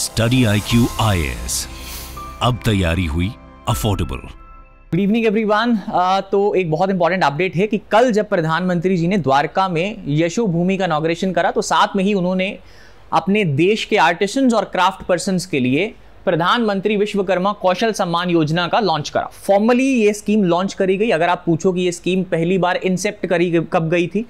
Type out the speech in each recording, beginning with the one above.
study I Q I S अब तैयारी हुई अफोर्डेबल गुड इवनिंग एवरीवन तो एक बहुत इंपॉर्टेंट अपडेट है कि कल जब प्रधानमंत्री जी ने द्वारका में यशो भूमि का इनाग्रेशन करा तो साथ में ही उन्होंने अपने देश के आर्टिस्ट और क्राफ्ट पर्सन के लिए प्रधानमंत्री विश्वकर्मा कौशल सम्मान योजना का लॉन्च करा फॉर्मली ये स्कीम लॉन्च करी गई अगर आप पूछो कि ये स्कीम पहली बार इंसेप्ट करी कब गई थी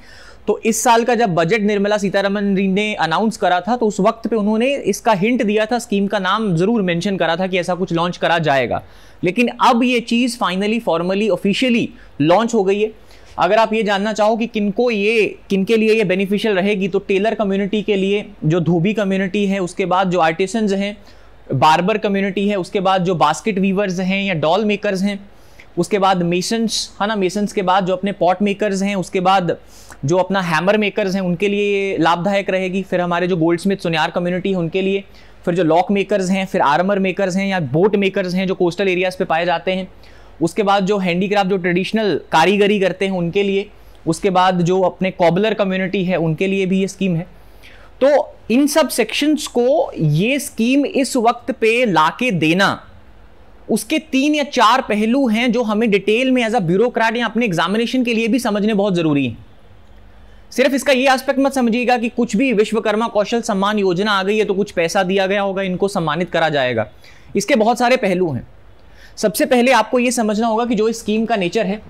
तो इस साल का जब बजट निर्मला सीतारमन जी ने अनाउंस करा था तो उस वक्त पे उन्होंने इसका हिंट दिया था स्कीम का नाम जरूर मेंशन करा था कि ऐसा कुछ लॉन्च करा जाएगा लेकिन अब ये चीज़ फाइनली फॉर्मली ऑफिशियली लॉन्च हो गई है अगर आप ये जानना चाहो कि किनको ये किनके लिए ये बेनिफिशियल रहेगी तो टेलर कम्युनिटी के लिए जो धोबी कम्युनिटी है उसके बाद जो आर्टिसन हैं बार्बर कम्युनिटी है उसके बाद जो बास्केट वीवर्स हैं या डॉल मेकर्स हैं उसके बाद मेसन्स है ना मेसन्स के बाद जो अपने पॉट मेकर्स हैं उसके बाद जो अपना हैमर मेकर्स हैं उनके लिए लाभदायक रहेगी फिर हमारे जो गोल्ड स्मिथ सुनियार कम्युनिटी है उनके लिए फिर जो लॉक मेकर्स हैं फिर आर्मर मेकर्स हैं या बोट मेकर्स हैं जो कोस्टल एरियाज़ पे पाए जाते हैं उसके बाद जो हैंडीक्राफ्ट जो ट्रेडिशनल कारीगरी करते हैं उनके लिए उसके बाद जो अपने कॉबलर कम्युनिटी है उनके लिए भी ये स्कीम है तो इन सब सेक्शंस को ये स्कीम इस वक्त पे लाके देना उसके तीन या चार पहलू हैं जो हमें डिटेल में एज अ ब्यूरोक्रेट या अपने एग्जामिनेशन के लिए भी समझने बहुत ज़रूरी हैं सिर्फ इसका ये एस्पेक्ट मत समझिएगा कि कुछ भी विश्वकर्मा कौशल सम्मान योजना आ गई है तो कुछ पैसा दिया गया होगा इनको सम्मानित करा जाएगा इसके बहुत सारे पहलू हैं सबसे पहले आपको ये समझना होगा कि जो स्कीम का नेचर है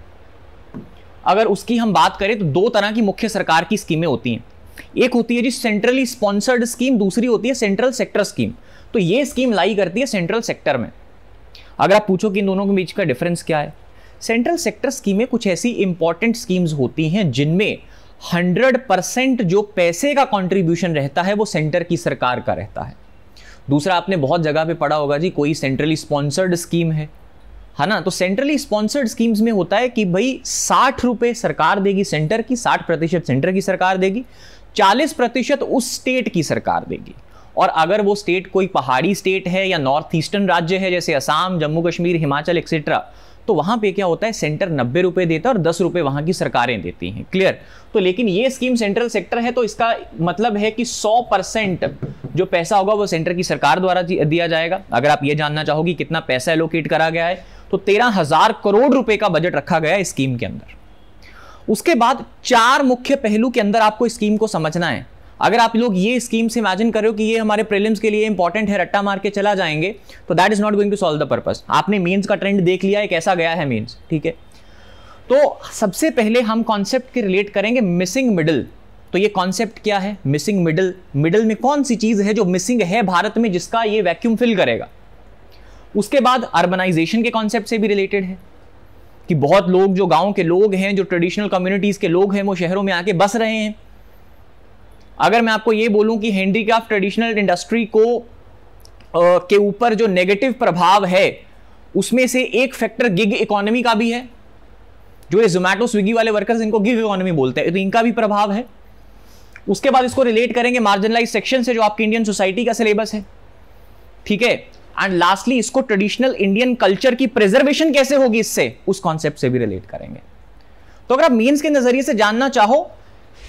अगर उसकी हम बात करें तो दो तरह की मुख्य सरकार की स्कीमें होती हैं एक होती है जी सेंट्रली स्पॉन्सर्ड स्कीम दूसरी होती है सेंट्रल सेक्टर स्कीम तो ये स्कीम लाई करती है सेंट्रल सेक्टर में अगर आप पूछो कि इन दोनों के बीच का डिफरेंस क्या है सेंट्रल सेक्टर स्कीमें कुछ ऐसी इंपॉर्टेंट स्कीम्स होती हैं जिनमें 100 परसेंट जो पैसे का कंट्रीब्यूशन रहता है वो सेंटर की सरकार का रहता है दूसरा आपने बहुत जगह पे पढ़ा होगा जी कोई सेंट्रली स्पॉन्सर्ड स्कीम है है हाँ ना तो सेंट्रली स्पॉन्सर्ड स्कीम्स में होता है कि भाई साठ रुपये सरकार देगी सेंटर की साठ प्रतिशत सेंटर की सरकार देगी चालीस प्रतिशत उस स्टेट की सरकार देगी और अगर वो स्टेट कोई पहाड़ी स्टेट है या नॉर्थ ईस्टर्न राज्य है जैसे असम जम्मू कश्मीर हिमाचल एक्सेट्रा तो वहां पे क्या होता है सेंटर नब्बे रुपए देता है और दस रुपए वहां की सरकारें देती हैं क्लियर तो लेकिन ये स्कीम सेंट्रल सेक्टर है तो इसका मतलब है कि सौ परसेंट जो पैसा होगा वो सेंटर की सरकार द्वारा दिया जाएगा अगर आप ये जानना चाहोगे कितना पैसा एलोकेट करा गया है तो तेरह हजार करोड़ रुपए का बजट रखा गया है स्कीम के अंदर उसके बाद चार मुख्य पहलू के अंदर आपको स्कीम को समझना है अगर आप लोग ये स्कीम से इमेजिन करो कि ये हमारे प्रीलिम्स के लिए इंपॉर्टेंट है रट्टा मार के चला जाएंगे तो that is not going to solve the purpose आपने मीन्स का ट्रेंड देख लिया एक कैसा गया है मीन्स ठीक है तो सबसे पहले हम कॉन्सेप्ट के रिलेट करेंगे मिसिंग मिडिल तो ये कॉन्सेप्ट क्या है मिसिंग मिडिल मिडिल में कौन सी चीज़ है जो मिसिंग है भारत में जिसका ये वैक्यूम फिल करेगा उसके बाद अर्बनाइजेशन के कॉन्सेप्ट से भी रिलेटेड है कि बहुत लोग जो गांव के लोग हैं जो ट्रेडिशनल कम्युनिटीज़ के लोग हैं वो शहरों में आके बस रहे हैं अगर मैं आपको ये बोलूं कि हैंडीक्राफ्ट ट्रेडिशनल इंडस्ट्री को आ, के ऊपर जो नेगेटिव प्रभाव है उसमें से एक फैक्टर गिग इकोनॉमी का भी है जो ये जोमैटो स्विगी वाले वर्कर्स इनको गिग इकोनॉमी बोलते हैं तो इनका भी प्रभाव है उसके बाद इसको रिलेट करेंगे मार्जिनलाइज सेक्शन से जो आपकी इंडियन सोसाइटी का सिलेबस है ठीक है एंड लास्टली इसको ट्रेडिशनल इंडियन कल्चर की प्रिजर्वेशन कैसे होगी इससे उस कॉन्सेप्ट से भी रिलेट करेंगे तो अगर आप मीन्स के नजरिए से जानना चाहो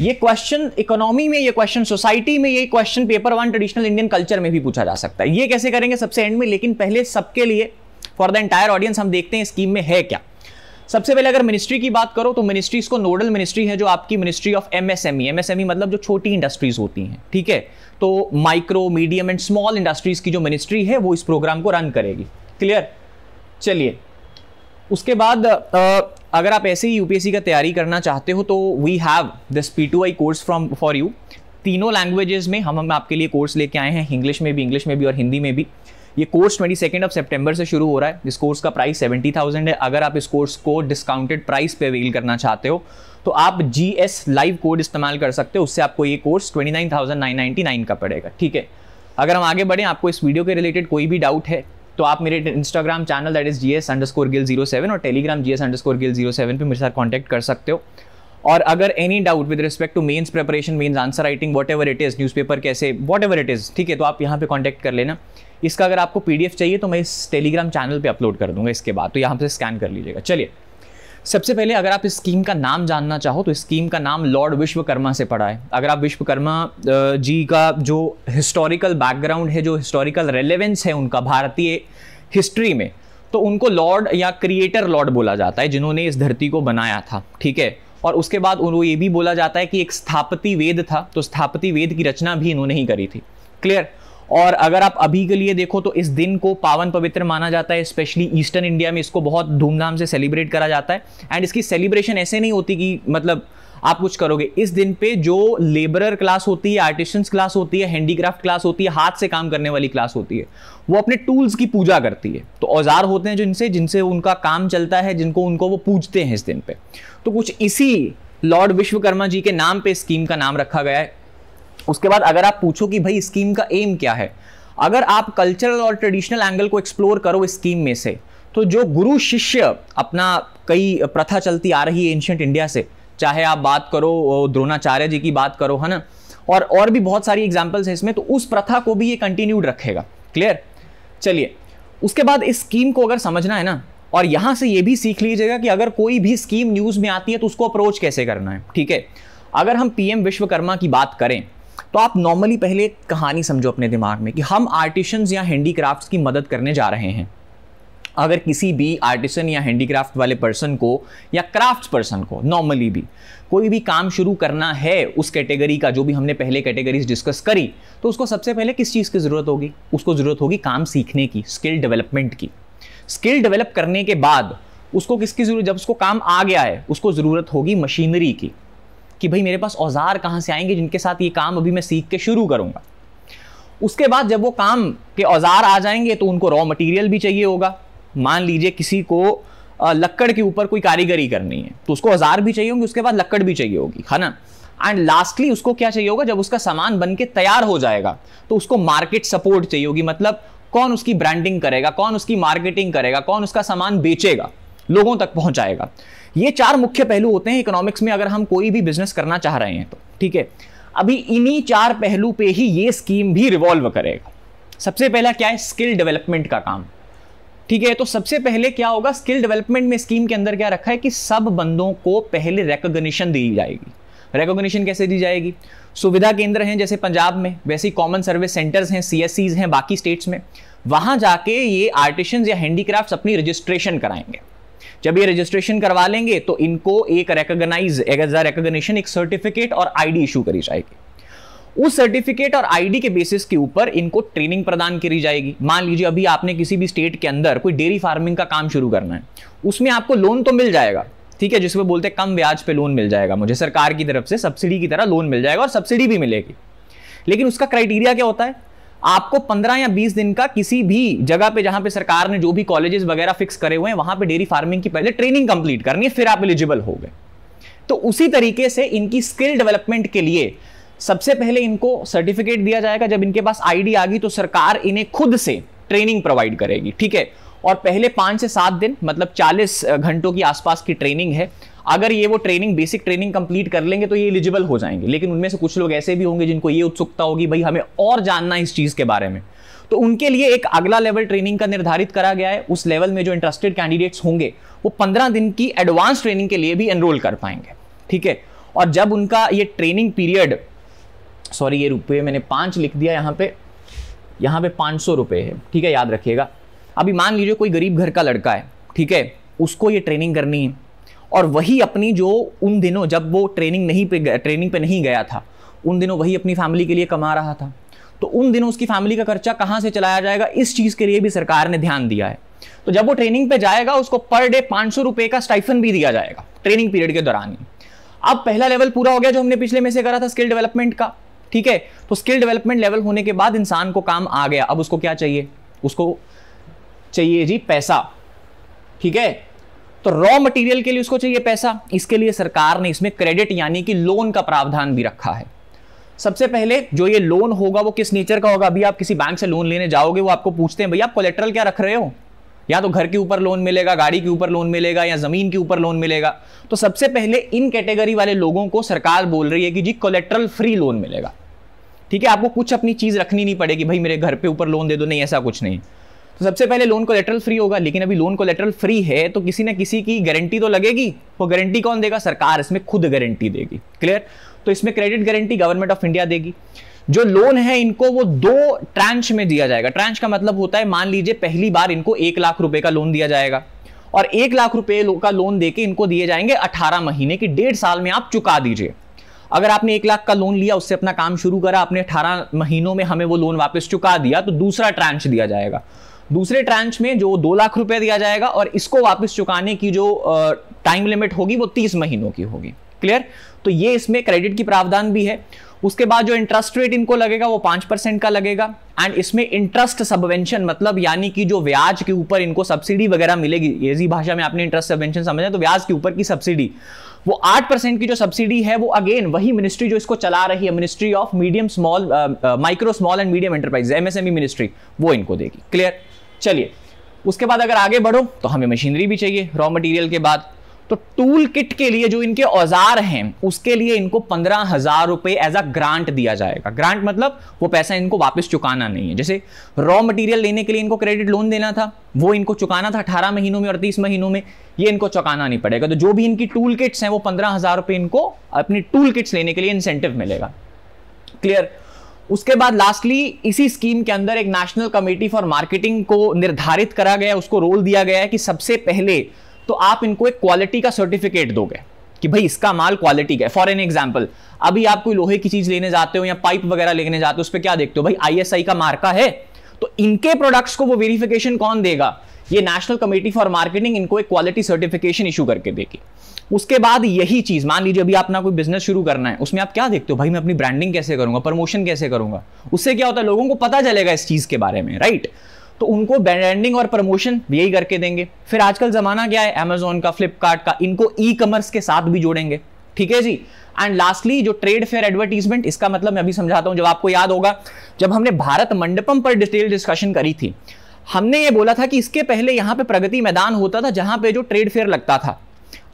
ये क्वेश्चन इकोनॉमी में ये क्वेश्चन सोसाइटी में ये question paper one traditional Indian culture में भी पूछा जा सकता है ये कैसे करेंगे सबसे एंड में लेकिन पहले सबके लिए फॉर द एंटायर ऑडियंस हम देखते हैं स्कीम में है क्या सबसे पहले अगर मिनिस्ट्री की बात करो तो मिनिस्ट्रीज को नोडल मिनिस्ट्री है जो आपकी मिनिस्ट्री ऑफ एमएसएमई एमएसएमई मतलब जो छोटी इंडस्ट्रीज होती हैं ठीक है तो micro medium and small industries की जो मिनिस्ट्री है वो इस प्रोग्राम को रन करेगी क्लियर चलिए उसके बाद अगर आप ऐसे ही यूपीएससी का तैयारी करना चाहते हो तो we have this P two I course from for you तीनों लैंग्वेजेस में हम हम आपके लिए कोर्स लेके आए हैं इंग्लिश में भी इंग्लिश में भी और हिंदी में भी ये course twenty second of September से शुरू हो रहा है इस कोर्स का प्राइस सेवेंटी थाउजेंड है अगर आप इस कोर्स को डिस्काउंटेड प्राइस पे अवेल करना चाहते हो तो आप जी एस लाइव कोड इस्तेमाल कर सकते हो उससे आपको ये course twenty nine thousand nine ninety nine का पड़ेगा ठीक है अगर हम आगे बढ़ें आपको इस वीडियो के रिलेटेड कोई भी डाउट है तो आप मेरे Instagram channel that is G S underscore Gill zero seven और Telegram G S underscore Gill zero seven पर मेरे साथ कॉन्टैक्ट कर सकते हो और अगर any doubt with respect to mains preparation mains answer writing whatever it is newspaper कैसे वॉट एवर इट इज़ ठीक है तो आप यहाँ पे कॉन्टैक्ट कर लेना इसका अगर आपको पी चाहिए तो मैं इस टेलीग्राम चैनल पर अपलोड कर दूंगा इसके बाद तो यहाँ से स्कैन कर लीजिएगा चलिए सबसे पहले अगर आप इस स्कीम का नाम जानना चाहो तो इस स्कीम का नाम लॉर्ड विश्वकर्मा से पड़ा है अगर आप विश्वकर्मा जी का जो हिस्टोरिकल बैकग्राउंड है जो हिस्टोरिकल रेलेवेंस है उनका भारतीय हिस्ट्री में तो उनको लॉर्ड या क्रिएटर लॉर्ड बोला जाता है जिन्होंने इस धरती को बनाया था ठीक है और उसके बाद उनको ये भी बोला जाता है कि एक स्थापति वेद था तो स्थापति वेद की रचना भी इन्होंने ही करी थी क्लियर और अगर आप अभी के लिए देखो तो इस दिन को पावन पवित्र माना जाता है स्पेशली ईस्टर्न इंडिया में इसको बहुत धूमधाम से सेलिब्रेट करा जाता है एंड इसकी सेलिब्रेशन ऐसे नहीं होती कि मतलब आप कुछ करोगे इस दिन पे जो लेबरर क्लास होती है आर्टिशंस क्लास होती है हैंडीक्राफ्ट क्लास होती है हाथ से काम करने वाली क्लास होती है वो अपने टूल्स की पूजा करती है तो औजार होते हैं जिनसे जिनसे उनका काम चलता है जिनको उनको वो पूजते हैं इस दिन पे तो कुछ इसी लॉर्ड विश्वकर्मा जी के नाम पे स्कीम का नाम रखा गया है उसके बाद अगर आप पूछो कि भाई स्कीम का एम क्या है अगर आप कल्चरल और ट्रेडिशनल एंगल को एक्सप्लोर करो स्कीम में से तो जो गुरु शिष्य अपना कई प्रथा चलती आ रही है एंशंट इंडिया से चाहे आप बात करो द्रोणाचार्य जी की बात करो है ना और और भी बहुत सारी एग्जाम्पल्स हैं इसमें तो उस प्रथा को भी ये कंटिन्यूड रखेगा क्लियर चलिए उसके बाद इस स्कीम को अगर समझना है ना और यहाँ से ये भी सीख लीजिएगा कि अगर कोई भी स्कीम न्यूज़ में आती है तो उसको अप्रोच कैसे करना है ठीक है अगर हम पीएम विश्वकर्मा की बात करें तो आप नॉर्मली पहले एक कहानी समझो अपने दिमाग में कि हम आर्टिशंस या हैंडीक्राफ्ट्स की मदद करने जा रहे हैं अगर किसी भी आर्टिसन या हैंडीक्राफ्ट वाले पर्सन को या क्राफ्ट पर्सन को नॉर्मली भी कोई भी काम शुरू करना है उस कैटेगरी का जो भी हमने पहले कैटेगरीज डिस्कस करी तो उसको सबसे पहले किस चीज़ की ज़रूरत होगी उसको ज़रूरत होगी काम सीखने की स्किल डेवलपमेंट की स्किल डेवलप करने के बाद उसको किसकी ज़रूरत जब उसको काम आ गया है उसको ज़रूरत होगी मशीनरी की कि भाई मेरे पास औजार कहाँ से आएंगे जिनके साथ ये काम अभी मैं सीख के शुरू करूँगा उसके बाद जब वो काम के औजार आ जाएंगे तो उनको रॉ मटेरियल भी चाहिए होगा मान लीजिए किसी को लक्कड़ के ऊपर कोई कारीगरी करनी है तो उसको औजार भी चाहिए होंगे उसके बाद लक्कड़ भी चाहिए होगी है ना एंड लास्टली उसको क्या चाहिए होगा जब उसका सामान बन के तैयार हो जाएगा तो उसको मार्केट सपोर्ट चाहिए होगी मतलब कौन उसकी ब्रांडिंग करेगा कौन उसकी मार्केटिंग करेगा कौन उसका सामान बेचेगा लोगों तक पहुंचाएगा ये चार मुख्य पहलू होते हैं इकोनॉमिक्स में अगर हम कोई भी बिजनेस करना चाह रहे हैं तो ठीक है अभी इन्हीं चार पहलू पे ही ये स्कीम भी रिवॉल्व करेगा सबसे पहला क्या है स्किल डेवलपमेंट का काम ठीक है तो सबसे पहले क्या होगा स्किल डेवलपमेंट में स्कीम के अंदर क्या रखा है कि सब बंदों को पहले रिकॉग्निशन दी जाएगी रिकॉग्निशन कैसे दी जाएगी सुविधा केंद्र हैं जैसे पंजाब में वैसे ही कॉमन सर्विस सेंटर्स हैं सी हैं बाकी स्टेट्स में वहां जाके ये आर्टिशन या हैंडीक्राफ्ट अपनी रजिस्ट्रेशन कराएंगे जब ये रजिस्ट्रेशन करवा लेंगे तो इनको एक रिकग्नाइज एज एक सर्टिफिकेट और आईडी इशू करी जाएगी उस सर्टिफिकेट और आईडी के बेसिस के ऊपर इनको ट्रेनिंग प्रदान करी जाएगी मान लीजिए अभी आपने किसी भी स्टेट के अंदर कोई डेयरी फार्मिंग का काम शुरू करना है उसमें आपको लोन तो मिल जाएगा ठीक है जिसमें बोलते हैं कम ब्याज पे लोन मिल जाएगा मुझे सरकार की तरफ से सब्सिडी की तरह लोन मिल जाएगा और सब्सिडी भी मिलेगी लेकिन उसका क्राइटेरिया क्या होता है आपको 15 या 20 दिन का किसी भी जगह पे जहां पे सरकार ने जो भी कॉलेजेस वगैरह फिक्स करे हुए हैं वहां पे डेयरी फार्मिंग की पहले ट्रेनिंग कंप्लीट करनी है फिर आप एलिजिबल हो गए तो उसी तरीके से इनकी स्किल डेवलपमेंट के लिए सबसे पहले इनको सर्टिफिकेट दिया जाएगा जब इनके पास आईडी आ गई तो सरकार इन्हें खुद से ट्रेनिंग प्रोवाइड करेगी ठीक है और पहले पांच से सात दिन मतलब चालीस घंटों के आसपास की ट्रेनिंग है अगर ये वो ट्रेनिंग बेसिक ट्रेनिंग कंप्लीट कर लेंगे तो ये एलिजिबल हो जाएंगे लेकिन उनमें से कुछ लोग ऐसे भी होंगे जिनको ये उत्सुकता होगी भाई हमें और जानना है इस चीज़ के बारे में तो उनके लिए एक अगला लेवल ट्रेनिंग का निर्धारित करा गया है उस लेवल में जो इंटरेस्टेड कैंडिडेट्स होंगे वो पंद्रह दिन की एडवांस ट्रेनिंग के लिए भी एनरोल कर पाएंगे ठीक है और जब उनका ये ट्रेनिंग पीरियड सॉरी ये रुपये मैंने पाँच लिख दिया यहाँ पे यहाँ पे पाँच सौ रुपये है ठीक है याद रखिएगा अभी मान लीजिए कोई गरीब घर का लड़का है ठीक है उसको ये ट्रेनिंग करनी है और वही अपनी जो उन दिनों जब वो ट्रेनिंग नहीं पे ट्रेनिंग पे नहीं गया था उन दिनों वही अपनी फैमिली के लिए कमा रहा था तो उन दिनों उसकी फैमिली का खर्चा कहाँ से चलाया जाएगा इस चीज़ के लिए भी सरकार ने ध्यान दिया है तो जब वो ट्रेनिंग पे जाएगा उसको पर डे पाँच सौ का स्टाइफन भी दिया जाएगा ट्रेनिंग पीरियड के दौरान ही अब पहला लेवल पूरा हो गया जो हमने पिछले में से करा था स्किल डेवलपमेंट का ठीक है तो स्किल डेवलपमेंट लेवल होने के बाद इंसान को काम आ गया अब उसको क्या चाहिए उसको चाहिए जी पैसा ठीक है तो रॉ मटेरियल के लिए उसको चाहिए पैसा इसके लिए सरकार ने इसमें क्रेडिट यानी कि लोन का प्रावधान भी रखा है सबसे पहले जो ये लोन होगा वो किस नेचर का होगा अभी आप किसी बैंक से लोन लेने जाओगे वो आपको पूछते हैं भैया आप कोलेट्रल क्या रख रहे हो या तो घर के ऊपर लोन मिलेगा गाड़ी के ऊपर लोन मिलेगा या जमीन के ऊपर लोन मिलेगा तो सबसे पहले इन कैटेगरी वाले लोगों को सरकार बोल रही है कि जी कोलेट्रल फ्री लोन मिलेगा ठीक है आपको कुछ अपनी चीज रखनी नहीं पड़ेगी भाई मेरे घर पे ऊपर लोन दे दो नहीं ऐसा कुछ नहीं तो सबसे पहले लोन को लेटरल फ्री होगा लेकिन अभी लोन को लेटरल फ्री है तो किसी ना किसी की गारंटी तो लगेगी वो गारंटी कौन देगा सरकार इसमें खुद गारंटी देगी क्लियर तो इसमें credit guarantee government of India देगी जो लोन है इनको वो दो ट्रांच में दिया जाएगा ट्रांच का मतलब होता है मान लीजिए पहली बार इनको एक लाख रुपए का लोन दिया जाएगा और एक लाख रुपए का लोन देके इनको दिए जाएंगे अठारह महीने की डेढ़ साल में आप चुका दीजिए अगर आपने एक लाख का लोन लिया उससे अपना काम शुरू करा आपने अठारह महीनों में हमें वो लोन वापस चुका दिया तो दूसरा ट्रांच दिया जाएगा दूसरे ट्रांच में जो दो लाख रुपए दिया जाएगा और इसको वापस चुकाने की जो टाइम लिमिट होगी वो तीस महीनों की होगी क्लियर तो ये इसमें क्रेडिट की प्रावधान भी है उसके बाद जो इंटरेस्ट रेट इनको लगेगा वो पांच परसेंट का लगेगा एंड इसमें इंटरेस्ट सबवेंशन मतलब यानी कि जो ब्याज के ऊपर इनको सब्सिडी वगैरह मिलेगी ये भाषा में आपने इंटरेस्ट सबवेंशन समझा तो ब्याज के ऊपर की सब्सिडी वो आठ परसेंट की जो सब्सिडी है वो अगेन वही मिनिस्ट्री जो इसको चला रही है ministry of medium small micro small and medium enterprise MSME ministry वो इनको देगी क्लियर चलिए उसके बाद अगर आगे बढ़ो तो हमें मशीनरी भी चाहिए रॉ मटेरियल के बाद तो टूल किट के लिए जो इनके औजार हैं उसके लिए इनको पंद्रह हजार रुपए एज अ ग्रांट दिया जाएगा ग्रांट मतलब वो पैसा इनको वापस चुकाना नहीं है जैसे रॉ मटेरियल लेने के लिए इनको क्रेडिट लोन देना था वो इनको चुकाना था अठारह महीनों में और तीस महीनों में ये इनको चुकाना नहीं पड़ेगा तो जो भी इनकी टूल किट्स हैं वो पंद्रह हजार रुपये इनको अपनी टूल किट्स लेने के लिए इंसेंटिव मिलेगा क्लियर उसके बाद लास्टली इसी स्कीम के अंदर एक नेशनल कमेटी फॉर मार्केटिंग को निर्धारित करा गया उसको रोल दिया गया है कि सबसे पहले तो आप इनको एक क्वालिटी का सर्टिफिकेट दोगे कि भाई इसका माल क्वालिटी का है फॉर एन एग्जाम्पल अभी आप कोई लोहे की चीज लेने जाते हो या पाइप वगैरह लेने जाते हो उस पर क्या देखते हो भाई आईएसआई का मार्का है तो इनके प्रोडक्ट्स को वो वेरिफिकेशन कौन देगा ये नेशनल कमेटी फॉर मार्केटिंग इनको एक क्वालिटी सर्टिफिकेशन इशू करके देगी उसके बाद यही चीज़ मान लीजिए अभी अपना कोई बिजनेस शुरू करना है उसमें आप क्या देखते हो भाई मैं अपनी ब्रांडिंग कैसे करूंगा प्रमोशन कैसे करूंगा उससे क्या होता है लोगों को पता चलेगा इस चीज़ के बारे में राइट तो उनको ब्रांडिंग और प्रमोशन यही करके देंगे फिर आजकल ज़माना क्या है अमेजोन का फ्लिपकार्ट का इनको ई कॉमर्स के साथ भी जोड़ेंगे ठीक है जी एंड लास्टली जो ट्रेड फेयर एडवर्टीजमेंट इसका मतलब मैं अभी समझाता हूँ जब आपको याद होगा जब हमने भारत मंडपम पर डिटेल डिस्कशन करी थी हमने ये बोला था कि इसके पहले यहाँ पे प्रगति मैदान होता था जहां पे जो ट्रेड फेयर लगता था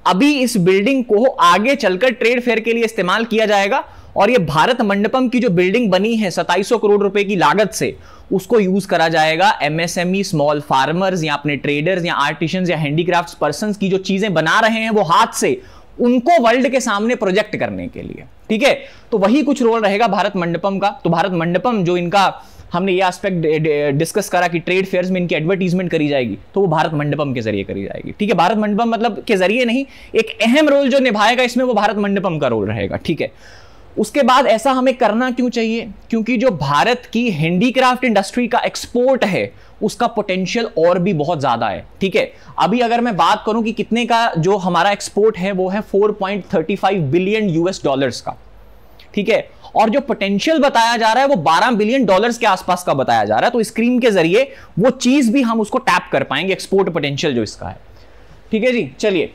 अभी इस बिल्डिंग को आगे चलकर ट्रेड फेयर के लिए इस्तेमाल किया जाएगा और ये भारत मंडपम की जो बिल्डिंग बनी है सताईसो करोड़ रुपए की लागत से उसको यूज करा जाएगा एमएसएमई स्मॉल फार्मर्स या अपने ट्रेडर्स या आर्टिशन या हैंडीक्राफ्ट पर्सन की जो चीजें बना रहे हैं वो हाथ से उनको वर्ल्ड के सामने प्रोजेक्ट करने के लिए ठीक है तो वही कुछ रोल रहेगा भारत मंडपम का तो भारत मंडपम जो इनका हमने ये एस्पेक्ट डिस्कस करा कि ट्रेड फेयर्स में इनकी एडवर्टीजमेंट करी जाएगी तो वो भारत मंडपम के जरिए करी जाएगी ठीक है भारत मंडपम मतलब के जरिए नहीं एक अहम रोल जो निभाएगा इसमें वो भारत मंडपम का रोल रहेगा ठीक है उसके बाद ऐसा हमें करना क्यों चाहिए क्योंकि जो भारत की हैंडीक्राफ्ट इंडस्ट्री का एक्सपोर्ट है उसका पोटेंशियल और भी बहुत ज़्यादा है ठीक है अभी अगर मैं बात करूं कि कितने का जो हमारा एक्सपोर्ट है वो है 4.35 बिलियन यूएस डॉलर्स का ठीक है और जो पोटेंशियल बताया जा रहा है वो 12 बिलियन डॉलर्स के आसपास का बताया जा रहा है तो स्क्रीन के जरिए वो चीज भी हम उसको टैप कर पाएंगे एक्सपोर्ट पोटेंशियल जो इसका है ठीक है जी चलिए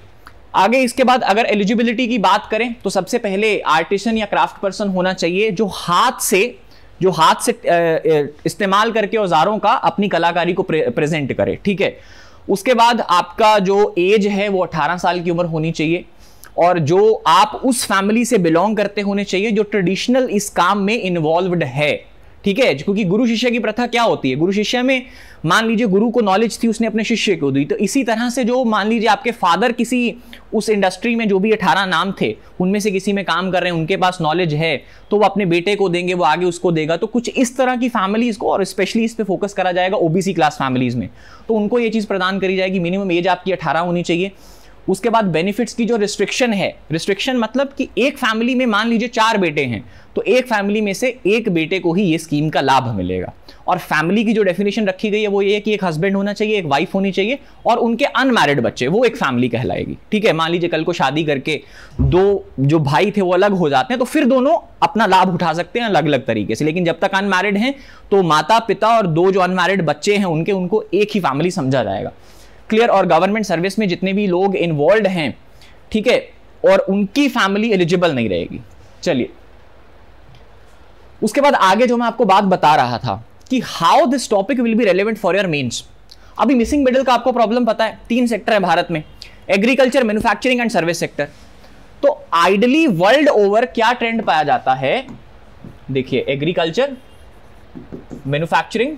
आगे इसके बाद अगर एलिजिबिलिटी की बात करें तो सबसे पहले आर्टिशन या क्राफ्ट पर्सन होना चाहिए जो हाथ से जो हाथ से इस्तेमाल करके औजारों का अपनी कलाकारी को प्रे, प्रेजेंट करे ठीक है उसके बाद आपका जो एज है वो 18 साल की उम्र होनी चाहिए और जो आप उस फैमिली से बिलोंग करते होने चाहिए जो ट्रेडिशनल इस काम में इन्वॉल्व है ठीक है क्योंकि गुरु शिष्य की प्रथा क्या होती है गुरु शिष्य में मान लीजिए गुरु को नॉलेज थी उसने अपने शिष्य को दी तो इसी तरह से जो मान लीजिए आपके फादर किसी उस इंडस्ट्री में जो भी अठारह नाम थे उनमें से किसी में काम कर रहे हैं उनके पास नॉलेज है तो वो अपने बेटे को देंगे वो आगे उसको देगा तो कुछ इस तरह की फैमिलीज को और स्पेशली इस पर फोकस करा जाएगा ओबीसी क्लास फैमिलीज में तो उनको ये चीज़ प्रदान करी जाएगी मिनिमम एज आपकी अठारह होनी चाहिए उसके बाद बेनिफिट्स की जो रिस्ट्रिक्शन है रिस्ट्रिक्शन मतलब कि एक फैमिली में मान लीजिए चार बेटे हैं तो एक फैमिली में से एक बेटे को ही ये स्कीम का लाभ मिलेगा और फैमिली की जो डेफिनेशन रखी गई है वो ये है कि एक हस्बैंड होना चाहिए एक वाइफ होनी चाहिए और उनके अनमैरिड बच्चे वो एक फैमिली कहलाएगी ठीक है मान लीजिए कल को शादी करके दो जो भाई थे वो अलग हो जाते हैं तो फिर दोनों अपना लाभ उठा सकते हैं अलग अलग तरीके से लेकिन जब तक अनमैरिड हैं तो माता पिता और दो जो अनमैरिड बच्चे हैं उनके उनको एक ही फैमिली समझा जाएगा क्लियर और गवर्नमेंट सर्विस में जितने भी लोग इन्वॉल्व हैं ठीक है और उनकी फैमिली एलिजिबल नहीं रहेगी चलिए उसके बाद आगे जो मैं आपको बात बता रहा था कि how this topic will be relevant for your mains अभी मिसिंग मिडिल का आपको प्रॉब्लम पता है तीन सेक्टर है भारत में agriculture manufacturing and service sector तो आइडली वर्ल्ड ओवर क्या ट्रेंड पाया जाता है देखिए एग्रीकल्चर मैन्युफैक्चरिंग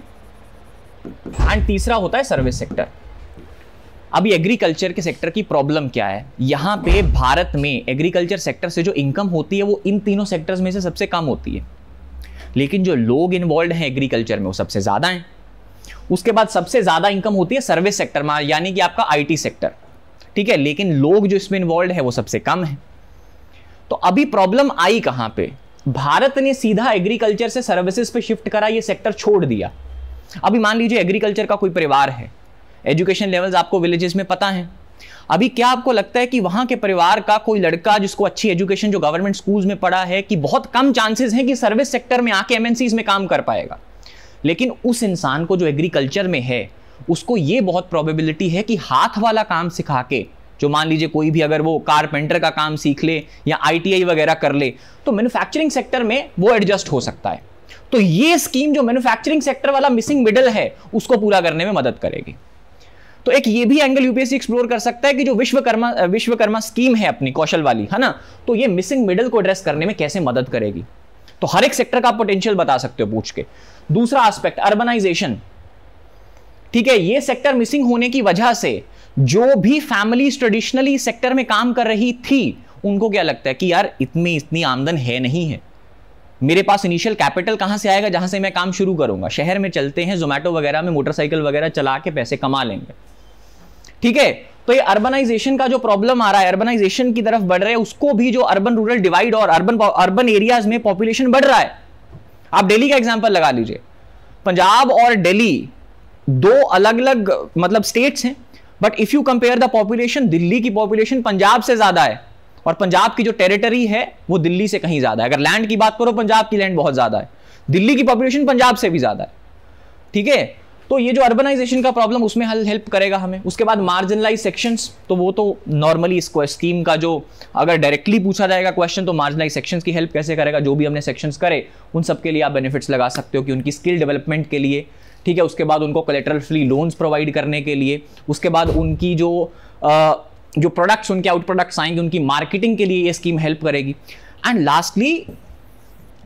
एंड तीसरा होता है सर्विस सेक्टर अभी एग्रीकल्चर के सेक्टर की प्रॉब्लम क्या है यहाँ पे भारत में एग्रीकल्चर सेक्टर से जो इनकम होती है वो इन तीनों सेक्टर्स में से सबसे कम होती है लेकिन जो लोग इन्वॉल्व हैं एग्रीकल्चर में वो सबसे ज़्यादा हैं उसके बाद सबसे ज़्यादा इनकम होती है सर्विस सेक्टर में यानी कि आपका आई सेक्टर ठीक है लेकिन लोग जो इसमें इन्वॉल्व है वो सबसे कम है तो अभी प्रॉब्लम आई कहाँ पे भारत ने सीधा एग्रीकल्चर से सर्विसेज पे शिफ्ट करा ये सेक्टर छोड़ दिया अभी मान लीजिए एग्रीकल्चर का कोई परिवार है एजुकेशन लेवल्स आपको विलेजेस में पता हैं अभी क्या आपको लगता है कि वहाँ के परिवार का कोई लड़का जिसको अच्छी एजुकेशन जो गवर्नमेंट स्कूल्स में पढ़ा है कि बहुत कम चांसेस हैं कि सर्विस सेक्टर में आके एम में काम कर पाएगा लेकिन उस इंसान को जो एग्रीकल्चर में है उसको ये बहुत प्रोबेबिलिटी है कि हाथ वाला काम सिखा के जो मान लीजिए कोई भी अगर वो कारपेंटर का काम सीख ले या आईटीआई वगैरह कर ले तो मैन्युफैक्चरिंग सेक्टर में वो एडजस्ट हो सकता है तो ये स्कीम जो मैन्युफैक्चरिंग सेक्टर वाला मिसिंग मिडल है उसको पूरा करने में मदद करेगी तो एक ये भी एंगल यूपीएससी एक्सप्लोर कर सकता है कि जो विश्वकर्मा विश्वकर्मा स्कीम है अपनी कौशल वाली है ना तो ये मिसिंग मिडल को एड्रेस करने में कैसे मदद करेगी तो हर एक सेक्टर का पोटेंशियल बता सकते हो पूछ के दूसरा आस्पेक्ट अर्बनाइजेशन ठीक है ये सेक्टर मिसिंग होने की वजह से जो भी फैमिली ट्रेडिशनली सेक्टर में काम कर रही थी उनको क्या लगता है कि यार इतनी इतनी आमदन है नहीं है मेरे पास इनिशियल कैपिटल कहां से आएगा जहां से मैं काम शुरू करूंगा शहर में चलते हैं जोमेटो वगैरह में मोटरसाइकिल वगैरह चला के पैसे कमा लेंगे ठीक है तो ये अर्बनाइजेशन का जो प्रॉब्लम आ रहा है अर्बनाइजेशन की तरफ बढ़ रहे हैं उसको भी जो अर्बन रूरल डिवाइड और अर्बन अर्बन एरियाज में पॉपुलेशन बढ़ रहा है आप दिल्ली का एग्जाम्पल लगा लीजिए पंजाब और दिल्ली दो अलग अलग मतलब स्टेट्स हैं but if you compare the population Delhi की पॉपुलेशन पंजाब से ज्यादा है और पंजाब की जो टेरिटरी है वो दिल्ली से कहीं ज्यादा है अगर लैंड की बात करो पंजाब की लैंड बहुत ज्यादा है दिल्ली की पॉपुलेशन पंजाब से भी ज्यादा है ठीक है तो ये जो अर्बनाइजेशन का प्रॉब्लम उसमें हल हेल्प करेगा हमें उसके बाद मार्जिनलाइज सेक्शंस तो वो तो नॉर्मली इसको स्कीम का जो अगर डायरेक्टली पूछा जाएगा क्वेश्चन तो मार्जिनलाइज सेक्शंस की हेल्प कैसे करेगा जो भी हमने सेक्शंस करे उन सब के लिए आप बेनिफिट्स लगा सकते हो कि उनकी स्किल डेवलपमेंट के लिए ठीक है उसके बाद उनको कलेक्ट्रल फ्री लोन्स प्रोवाइड करने के लिए उसके बाद उनकी जो आ, जो प्रोडक्ट्स उनके आउट प्रोडक्ट्स आएंगे उनकी मार्केटिंग के लिए ये स्कीम हेल्प करेगी एंड लास्टली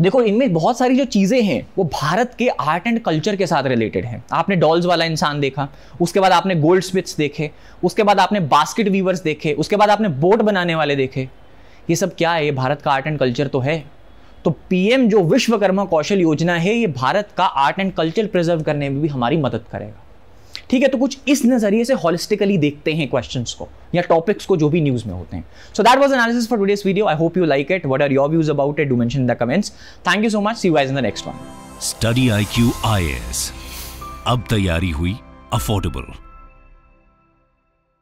देखो इनमें बहुत सारी जो चीज़ें हैं वो भारत के आर्ट एंड कल्चर के साथ रिलेटेड हैं आपने डॉल्स वाला इंसान देखा उसके बाद आपने गोल्ड स्मिथ्स देखे उसके बाद आपने बास्केट वीवर्स देखे उसके बाद आपने बोट बनाने वाले देखे ये सब क्या है ये भारत का आर्ट एंड कल्चर तो है तो पीएम जो विश्वकर्मा कौशल योजना है ये भारत का आर्ट एंड कल्चर प्रिजर्व करने में भी हमारी मदद करेगा ठीक है तो कुछ इस नजरिए से हॉलिस्टिकली देखते हैं क्वेश्चन को या टॉपिक्स को जो भी न्यूज में होते हैं so that was analysis for today's video I hope you like it what are your views about it do mention the comments thank you so much see wise in the next one study I Q I S अब तैयारी हुई affordable